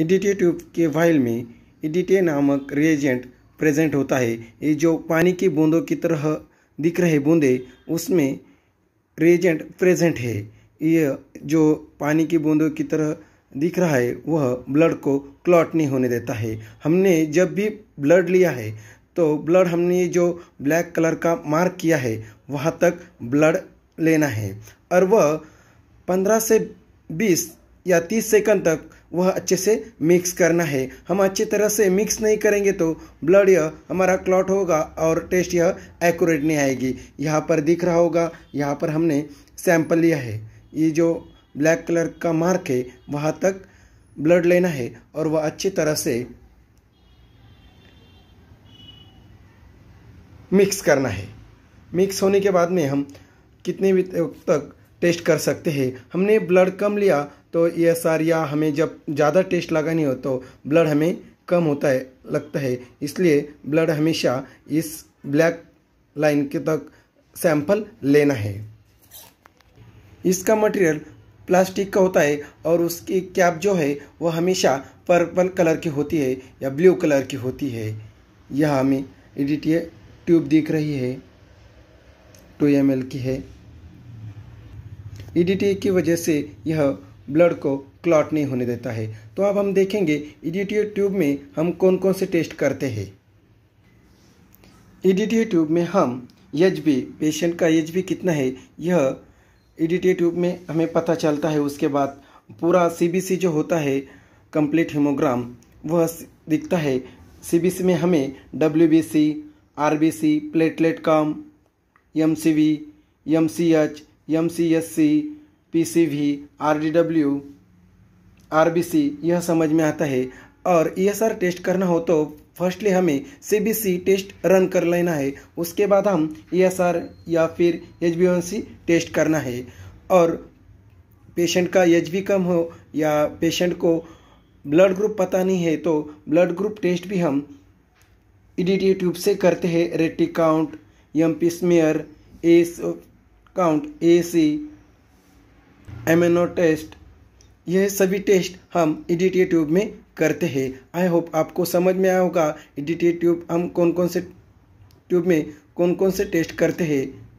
ADT tube के while में एडिटे नामक रिएजेंट प्रेजेंट होता है ये जो पानी की बूंदों की तरह दिख रहे बूंदे उसमें रिएजेंट प्रेजेंट है ये जो पानी की बूंदों की तरह दिख रहा है वह ब्लड को क्लॉट नहीं होने देता है हमने जब भी ब्लड लिया है तो ब्लड हमने जो ब्लैक कलर का मार्क किया है वहाँ तक ब्लड लेना है और वह पंद्रह से बीस या 30 सेकंड तक वह अच्छे से मिक्स करना है हम अच्छी तरह से मिक्स नहीं करेंगे तो ब्लड यह हमारा क्लॉट होगा और टेस्ट यह एक्यूरेट नहीं आएगी यहाँ पर दिख रहा होगा यहाँ पर हमने सैंपल लिया है ये जो ब्लैक कलर का मार्क है वहाँ तक ब्लड लेना है और वह अच्छी तरह से मिक्स करना है मिक्स होने के बाद में हम कितने भी तक टेस्ट कर सकते हैं हमने ब्लड कम लिया तो ये सर या हमें जब ज़्यादा टेस्ट लगा नहीं हो तो ब्लड हमें कम होता है लगता है इसलिए ब्लड हमेशा इस ब्लैक लाइन के तक सैंपल लेना है इसका मटेरियल प्लास्टिक का होता है और उसकी कैप जो है वह हमेशा पर्पल कलर की होती है या ब्लू कलर की होती है यह हमें एडिटिए ट्यूब दिख रही है टू एम की है ई e की वजह से यह ब्लड को क्लॉट नहीं होने देता है तो अब हम देखेंगे ई e ट्यूब में हम कौन कौन से टेस्ट करते हैं ई e ट्यूब में हम एच पेशेंट का एच कितना है यह ई ट्यूब में हमें पता चलता है उसके बाद पूरा सी जो होता है कंप्लीट हीमोग्राम वह दिखता है सी में हमें बी सी प्लेटलेट काम C H M C S C P C V R D W R B C यह समझ में आता है और ई एस आर टेस्ट करना हो तो फर्स्टली हमें C B C test run कर लेना है उसके बाद हम ई एस आर या फिर H B N C test करना है और पेशेंट का एच बी कम हो या पेशेंट को ब्लड ग्रुप पता नहीं है तो ब्लड ग्रुप टेस्ट भी हम ई डी टी ट्यूब से करते हैं retic count count M P smear S count A C amino test यह सभी टेस्ट हम इडिटी ट्यूब में करते हैं आई होप आपको समझ में आया होगा एडिटी ट्यूब हम कौन कौन से ट्यूब में कौन कौन से टेस्ट करते हैं